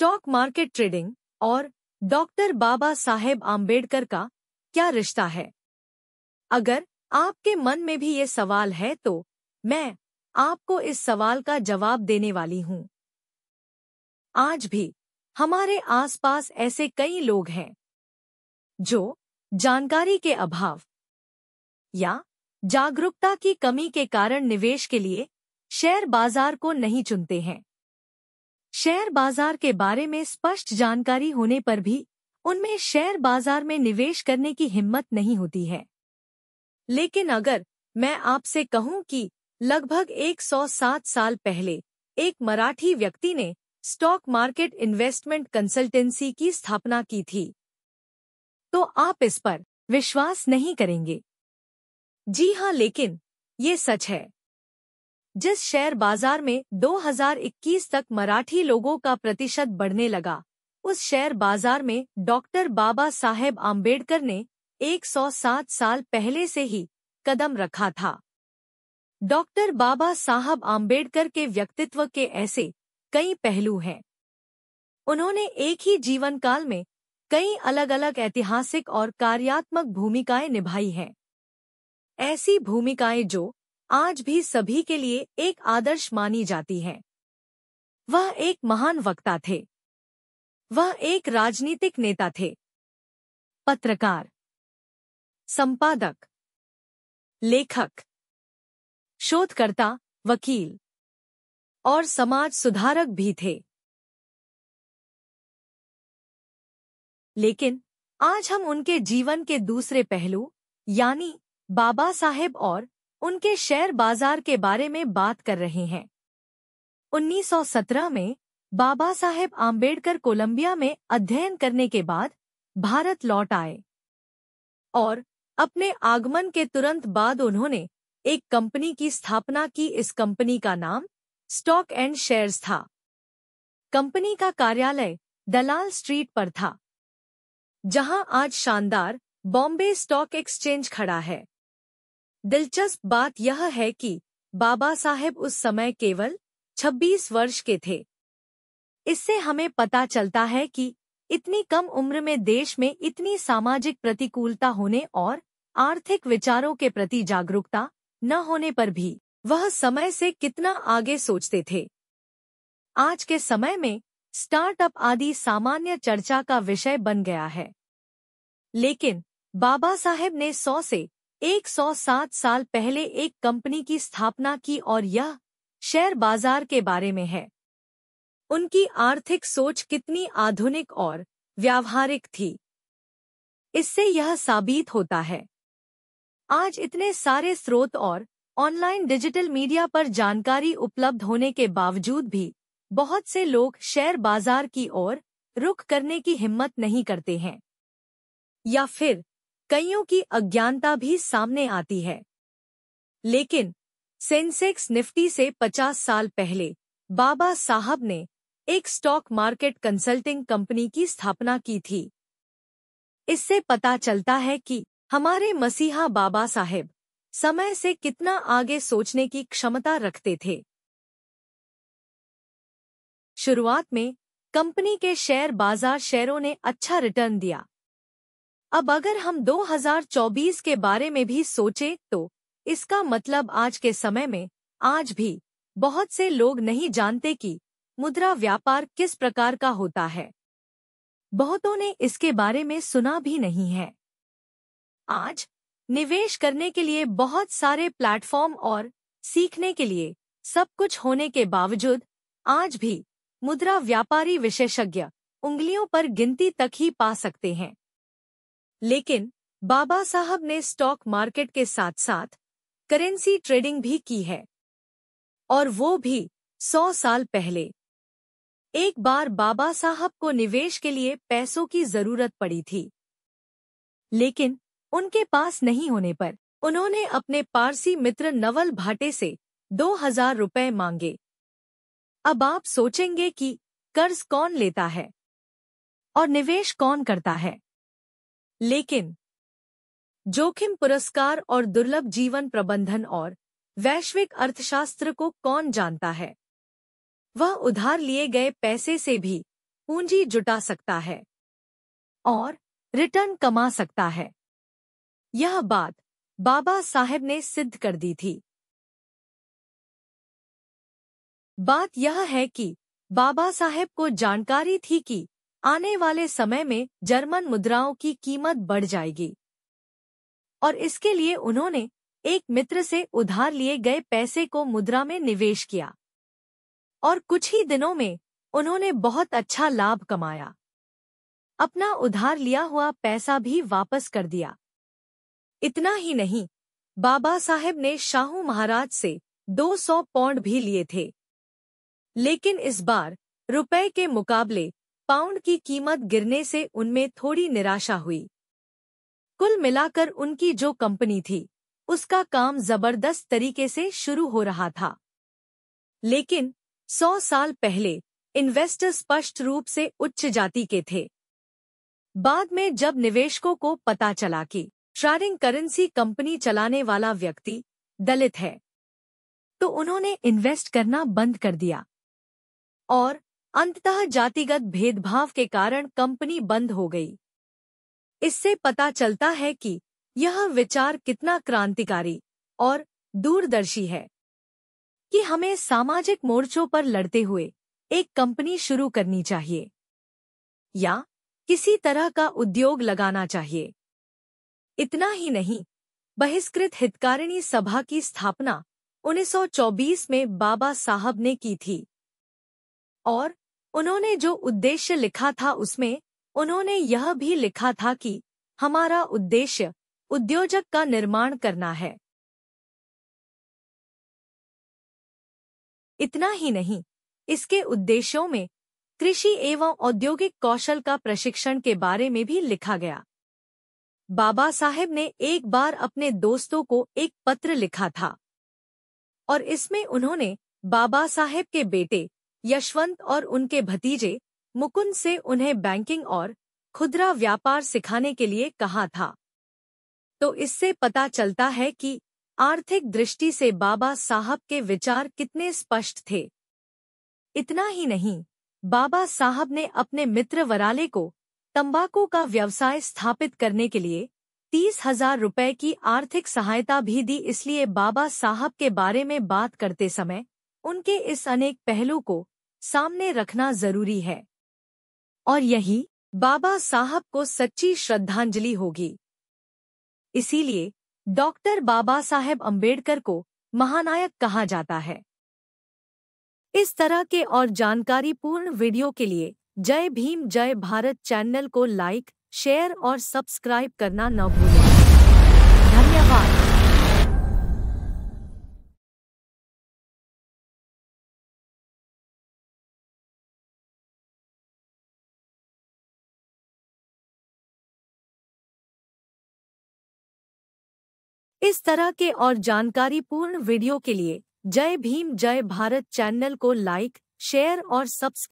Stock market trading और doctor Baba Saheb Ambedkar का क्या रिश्ता है अगर आपके मन में भी ये सवाल है तो मैं आपको इस सवाल का जवाब देने वाली हूँ आज भी हमारे आसपास ऐसे कई लोग हैं जो जानकारी के अभाव या जागरूकता की कमी के कारण निवेश के लिए शेयर बाजार को नहीं चुनते हैं शेयर बाजार के बारे में स्पष्ट जानकारी होने पर भी उनमें शेयर बाजार में निवेश करने की हिम्मत नहीं होती है लेकिन अगर मैं आपसे कहूं कि लगभग 107 साल पहले एक मराठी व्यक्ति ने स्टॉक मार्केट इन्वेस्टमेंट कंसल्टेंसी की स्थापना की थी तो आप इस पर विश्वास नहीं करेंगे जी हाँ लेकिन ये सच है जिस शेयर बाजार में 2021 तक मराठी लोगों का प्रतिशत बढ़ने लगा उस शेयर बाजार में डॉक्टर बाबा साहेब आम्बेडकर ने 107 साल पहले से ही कदम रखा था डॉक्टर बाबा साहब आम्बेडकर के व्यक्तित्व के ऐसे कई पहलू हैं उन्होंने एक ही जीवन काल में कई अलग-अलग ऐतिहासिक और कार्यात्मक भूमिकाएं निभाई हैं ऐसी भूमिकाएं जो आज भी सभी के लिए एक आदर्श मानी जाती हैं। वह एक महान वक्ता थे वह एक राजनीतिक नेता थे पत्रकार संपादक लेखक शोधकर्ता वकील और समाज सुधारक भी थे लेकिन आज हम उनके जीवन के दूसरे पहलू यानी बाबा साहेब और उनके शेयर बाजार के बारे में बात कर रहे हैं 1917 में बाबा साहेब आम्बेडकर कोलंबिया में अध्ययन करने के बाद भारत लौट आए और अपने आगमन के तुरंत बाद उन्होंने एक कंपनी की स्थापना की इस कंपनी का नाम स्टॉक एंड शेयर्स था कंपनी का कार्यालय दलाल स्ट्रीट पर था जहां आज शानदार बॉम्बे स्टॉक एक्सचेंज खड़ा है दिलचस्प बात यह है कि बाबा साहेब उस समय केवल 26 वर्ष के थे इससे हमें पता चलता है कि इतनी कम उम्र में देश में इतनी सामाजिक प्रतिकूलता होने और आर्थिक विचारों के प्रति जागरूकता न होने पर भी वह समय से कितना आगे सोचते थे आज के समय में स्टार्टअप आदि सामान्य चर्चा का विषय बन गया है लेकिन बाबा साहेब ने सौ से 107 साल पहले एक कंपनी की स्थापना की और यह शेयर बाजार के बारे में है उनकी आर्थिक सोच कितनी आधुनिक और व्यावहारिक थी इससे यह साबित होता है आज इतने सारे स्रोत और ऑनलाइन डिजिटल मीडिया पर जानकारी उपलब्ध होने के बावजूद भी बहुत से लोग शेयर बाजार की ओर रुख करने की हिम्मत नहीं करते हैं या फिर कईयों की अज्ञानता भी सामने आती है लेकिन सेंसेक्स निफ्टी से 50 साल पहले बाबा साहब ने एक स्टॉक मार्केट कंसल्टिंग कंपनी की स्थापना की थी इससे पता चलता है कि हमारे मसीहा बाबा साहेब समय से कितना आगे सोचने की क्षमता रखते थे शुरुआत में कंपनी के शेयर बाजार शेयरों ने अच्छा रिटर्न दिया अब अगर हम 2024 के बारे में भी सोचें तो इसका मतलब आज के समय में आज भी बहुत से लोग नहीं जानते कि मुद्रा व्यापार किस प्रकार का होता है बहुतों ने इसके बारे में सुना भी नहीं है आज निवेश करने के लिए बहुत सारे प्लेटफॉर्म और सीखने के लिए सब कुछ होने के बावजूद आज भी मुद्रा व्यापारी विशेषज्ञ उंगलियों पर गिनती तक ही पा सकते हैं लेकिन बाबा साहब ने स्टॉक मार्केट के साथ साथ करेंसी ट्रेडिंग भी की है और वो भी सौ साल पहले एक बार बाबा साहब को निवेश के लिए पैसों की जरूरत पड़ी थी लेकिन उनके पास नहीं होने पर उन्होंने अपने पारसी मित्र नवल भाटे से दो हजार रुपये मांगे अब आप सोचेंगे कि कर्ज कौन लेता है और निवेश कौन करता है लेकिन जोखिम पुरस्कार और दुर्लभ जीवन प्रबंधन और वैश्विक अर्थशास्त्र को कौन जानता है वह उधार लिए गए पैसे से भी पूंजी जुटा सकता है और रिटर्न कमा सकता है यह बात बाबा साहेब ने सिद्ध कर दी थी बात यह है कि बाबा साहेब को जानकारी थी कि आने वाले समय में जर्मन मुद्राओं की कीमत बढ़ जाएगी और इसके लिए उन्होंने एक मित्र से उधार लिए गए पैसे को मुद्रा में निवेश किया और कुछ ही दिनों में उन्होंने बहुत अच्छा लाभ कमाया अपना उधार लिया हुआ पैसा भी वापस कर दिया इतना ही नहीं बाबा साहेब ने शाहू महाराज से 200 पौंड भी लिए थे लेकिन इस बार रुपए के मुकाबले पाउंड की कीमत गिरने से उनमें थोड़ी निराशा हुई कुल मिलाकर उनकी जो कंपनी थी उसका काम जबरदस्त तरीके से शुरू हो रहा था लेकिन सौ साल पहले इन्वेस्टर स्पष्ट रूप से उच्च जाति के थे बाद में जब निवेशकों को पता चला कि ट्रारिंग करेंसी कंपनी चलाने वाला व्यक्ति दलित है तो उन्होंने इन्वेस्ट करना बंद कर दिया और अंततः जातिगत भेदभाव के कारण कंपनी बंद हो गई इससे पता चलता है कि यह विचार कितना क्रांतिकारी और दूरदर्शी है कि हमें सामाजिक मोर्चों पर लड़ते हुए एक कंपनी शुरू करनी चाहिए या किसी तरह का उद्योग लगाना चाहिए इतना ही नहीं बहिष्कृत हितकारिणी सभा की स्थापना 1924 में बाबा साहब ने की थी और उन्होंने जो उद्देश्य लिखा था उसमें उन्होंने यह भी लिखा था कि हमारा उद्देश्य उद्योजक का निर्माण करना है इतना ही नहीं इसके उद्देश्यों में कृषि एवं औद्योगिक कौशल का प्रशिक्षण के बारे में भी लिखा गया बाबा साहेब ने एक बार अपने दोस्तों को एक पत्र लिखा था और इसमें उन्होंने बाबा साहेब के बेटे यशवंत और उनके भतीजे मुकुंद से उन्हें बैंकिंग और खुदरा व्यापार सिखाने के लिए कहा था तो इससे पता चलता है कि आर्थिक दृष्टि से बाबा साहब के विचार कितने स्पष्ट थे इतना ही नहीं बाबा साहब ने अपने मित्र वराले को तंबाकू का व्यवसाय स्थापित करने के लिए तीस हजार रुपये की आर्थिक सहायता भी दी इसलिए बाबा साहब के बारे में बात करते समय उनके इस अनेक पहलू को सामने रखना जरूरी है और यही बाबा साहब को सच्ची श्रद्धांजलि होगी इसीलिए डॉक्टर बाबा साहेब अंबेडकर को महानायक कहा जाता है इस तरह के और जानकारीपूर्ण वीडियो के लिए जय भीम जय भारत चैनल को लाइक शेयर और सब्सक्राइब करना न भूलें धन्यवाद इस तरह के और जानकारी पूर्ण वीडियो के लिए जय भीम जय भारत चैनल को लाइक शेयर और सब्सक्राइब